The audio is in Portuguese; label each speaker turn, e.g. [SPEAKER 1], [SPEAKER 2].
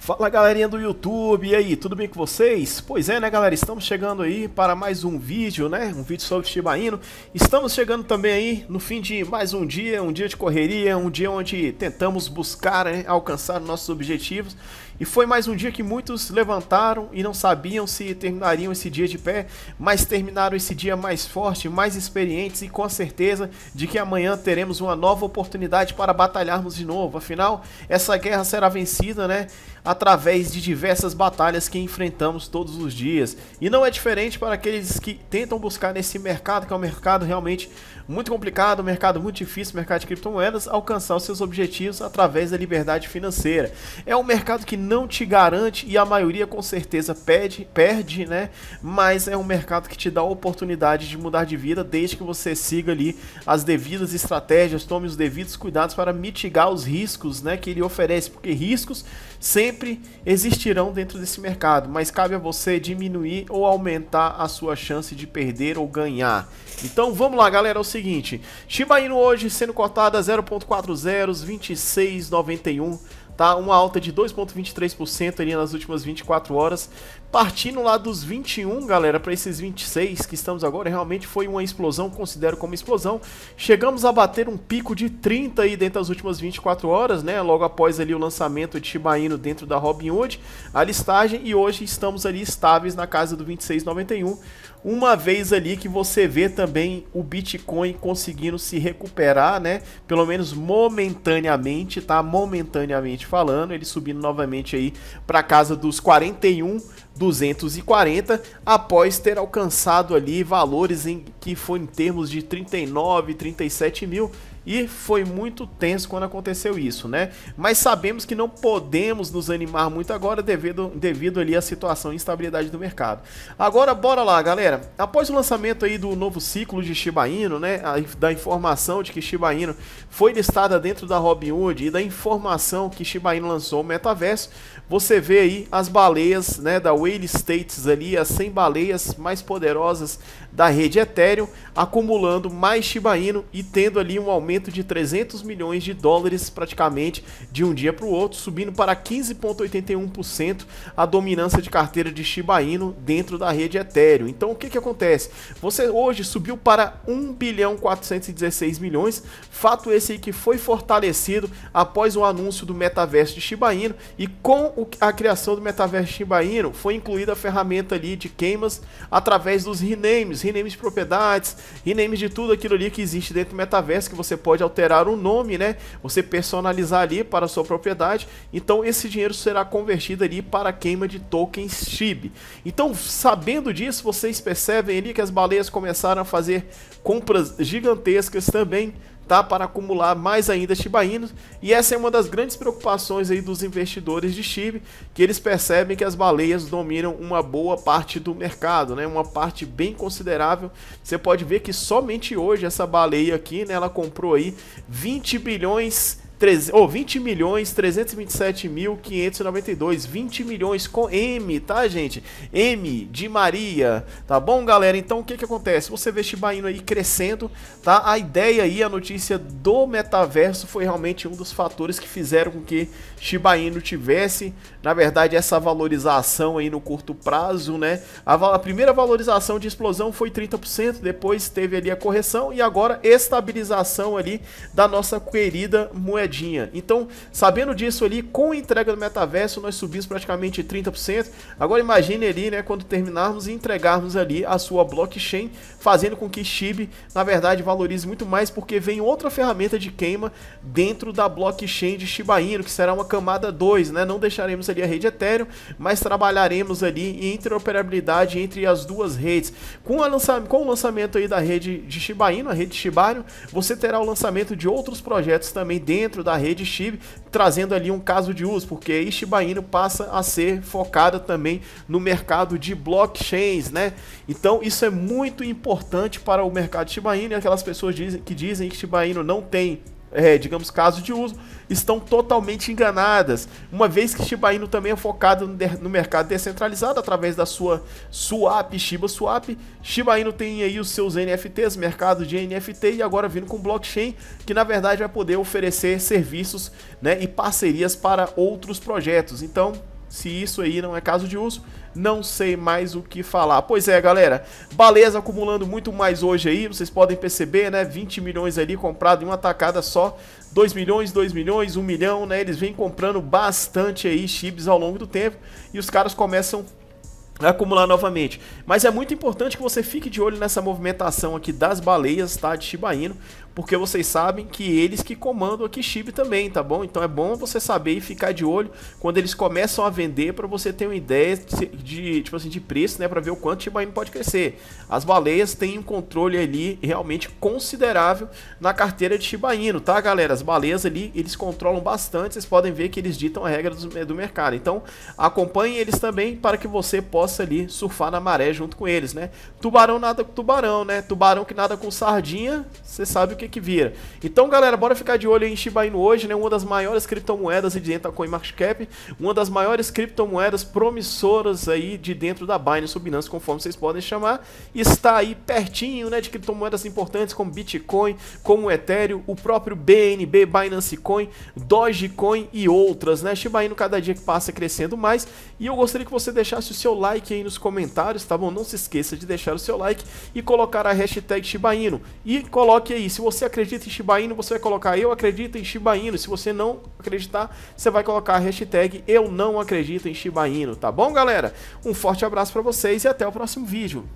[SPEAKER 1] Fala galerinha do YouTube, e aí, tudo bem com vocês? Pois é né galera, estamos chegando aí para mais um vídeo, né, um vídeo sobre Shiba Inu Estamos chegando também aí no fim de mais um dia, um dia de correria, um dia onde tentamos buscar, né, alcançar nossos objetivos e foi mais um dia que muitos levantaram e não sabiam se terminariam esse dia de pé, mas terminaram esse dia mais forte, mais experientes e com a certeza de que amanhã teremos uma nova oportunidade para batalharmos de novo. Afinal, essa guerra será vencida, né? Através de diversas batalhas que enfrentamos todos os dias. E não é diferente para aqueles que tentam buscar nesse mercado, que é um mercado realmente muito complicado, um mercado muito difícil, mercado de criptomoedas, alcançar os seus objetivos através da liberdade financeira. É um mercado que não te garante e a maioria com certeza perde, perde, né? Mas é um mercado que te dá a oportunidade de mudar de vida desde que você siga ali as devidas estratégias, tome os devidos cuidados para mitigar os riscos, né, que ele oferece, porque riscos sempre existirão dentro desse mercado, mas cabe a você diminuir ou aumentar a sua chance de perder ou ganhar. Então vamos lá, galera, é o seguinte, Shiba Inu hoje sendo cotada 0.40 2691 tá? Uma alta de 2,23% ali nas últimas 24 horas. Partindo lá dos 21, galera, para esses 26 que estamos agora, realmente foi uma explosão, considero como explosão. Chegamos a bater um pico de 30 aí dentro das últimas 24 horas, né? Logo após ali o lançamento de Shiba Inu dentro da Robinhood, a listagem, e hoje estamos ali estáveis na casa do 26,91. Uma vez ali que você vê também o Bitcoin conseguindo se recuperar, né? Pelo menos momentaneamente, tá? Momentaneamente falando, ele subindo novamente aí para casa dos 41 240 após ter alcançado ali valores em que foi em termos de 39, 37 mil e foi muito tenso quando aconteceu isso, né? Mas sabemos que não podemos nos animar muito agora devido, devido ali à situação e instabilidade do mercado. Agora bora lá, galera. Após o lançamento aí do novo ciclo de Shiba Inu, né, da informação de que Shiba Inu foi listada dentro da Robinhood e da informação que Shiba Inu lançou o metaverso, você vê aí as baleias né, da Whale States ali, as 100 baleias mais poderosas da rede Ethereum, acumulando mais Shiba Inu e tendo ali um aumento de 300 milhões de dólares praticamente de um dia para o outro, subindo para 15,81% a dominância de carteira de Shiba Inu dentro da rede Ethereum. Então o que, que acontece? Você hoje subiu para 1 bilhão 416 milhões, fato esse que foi fortalecido após o anúncio do metaverso de Shiba Inu e com a criação do metaverso Shiba Inu, foi incluída a ferramenta ali de queimas através dos renames, renames de propriedades, renames de tudo aquilo ali que existe dentro do metaverso, que você pode alterar o nome, né? Você personalizar ali para a sua propriedade. Então esse dinheiro será convertido ali para a queima de tokens SHIB. Então, sabendo disso, vocês percebem ali que as baleias começaram a fazer compras gigantescas também tá para acumular mais ainda Shibaínos e essa é uma das grandes preocupações aí dos investidores de shib que eles percebem que as baleias dominam uma boa parte do mercado, né? Uma parte bem considerável. Você pode ver que somente hoje essa baleia aqui, né, ela comprou aí 20 bilhões 3, oh, 20 milhões 327 mil 20 milhões com M, tá gente? M de Maria, tá bom galera? Então o que que acontece? Você vê Shiba Inu aí crescendo, tá? A ideia aí, a notícia do metaverso foi realmente um dos fatores que fizeram com que Shiba Inu tivesse, na verdade, essa valorização aí no curto prazo, né? A, a primeira valorização de explosão foi 30%, depois teve ali a correção e agora estabilização ali da nossa querida moeda moedinha. Então, sabendo disso ali, com a entrega do metaverso, nós subimos praticamente 30%. Agora imagine ali, né, quando terminarmos e entregarmos ali a sua blockchain, fazendo com que Shiba, na verdade, valorize muito mais, porque vem outra ferramenta de queima dentro da blockchain de Shiba Inu, que será uma camada 2, né? Não deixaremos ali a rede Ethereum, mas trabalharemos ali em interoperabilidade entre as duas redes. Com, lança... com o lançamento aí da rede de Shiba Inu, a rede Shibarium, você terá o lançamento de outros projetos também dentro dentro da rede SHIB, trazendo ali um caso de uso, porque aí Shiba Inu passa a ser focada também no mercado de blockchains, né? Então isso é muito importante para o mercado de Shiba Inu e aquelas pessoas dizem, que dizem que Shiba Inu não tem é, digamos, caso de uso, estão totalmente enganadas, uma vez que Shiba Inu também é focado no, de, no mercado descentralizado através da sua swap, Shiba Swap. Shiba Inu tem aí os seus NFTs, mercado de NFT e agora vindo com blockchain, que na verdade vai poder oferecer serviços né, e parcerias para outros projetos. Então, se isso aí não é caso de uso, não sei mais o que falar. Pois é, galera, Baleza acumulando muito mais hoje aí, vocês podem perceber, né? 20 milhões ali comprado em uma tacada só, 2 milhões, 2 milhões, 1 milhão, né? Eles vêm comprando bastante aí chips ao longo do tempo e os caras começam acumular novamente. Mas é muito importante que você fique de olho nessa movimentação aqui das baleias, tá? De Shiba Inu, porque vocês sabem que eles que comandam aqui Kishibe também, tá bom? Então é bom você saber e ficar de olho quando eles começam a vender para você ter uma ideia de, de, tipo assim, de preço, né, para ver o quanto o Shiba Inu pode crescer. As baleias têm um controle ali realmente considerável na carteira de Shiba Inu, tá, galera? As baleias ali, eles controlam bastante, vocês podem ver que eles ditam a regra do, eh, do mercado. Então, acompanhe eles também para que você possa ali surfar na maré junto com eles, né? Tubarão nada com tubarão, né? Tubarão que nada com sardinha, você sabe o que que, vira. Então, galera, bora ficar de olho em Shiba Inu hoje, né? Uma das maiores criptomoedas de dentro da CoinMarketCap, uma das maiores criptomoedas promissoras aí de dentro da Binance ou Binance, conforme vocês podem chamar, está aí pertinho, né, de criptomoedas importantes como Bitcoin, como Ethereum, o próprio BNB, Binance Coin, Dogecoin e outras, né? Shiba Inu cada dia que passa crescendo mais. E eu gostaria que você deixasse o seu like aí nos comentários, tá bom? Não se esqueça de deixar o seu like e colocar a hashtag Shiba Inu. E coloque aí se você você acredita em Shiba Inu, você vai colocar eu acredito em Shiba Inu. Se você não acreditar, você vai colocar a hashtag eu não acredito em Shiba Inu, tá bom, galera? Um forte abraço para vocês e até o próximo vídeo.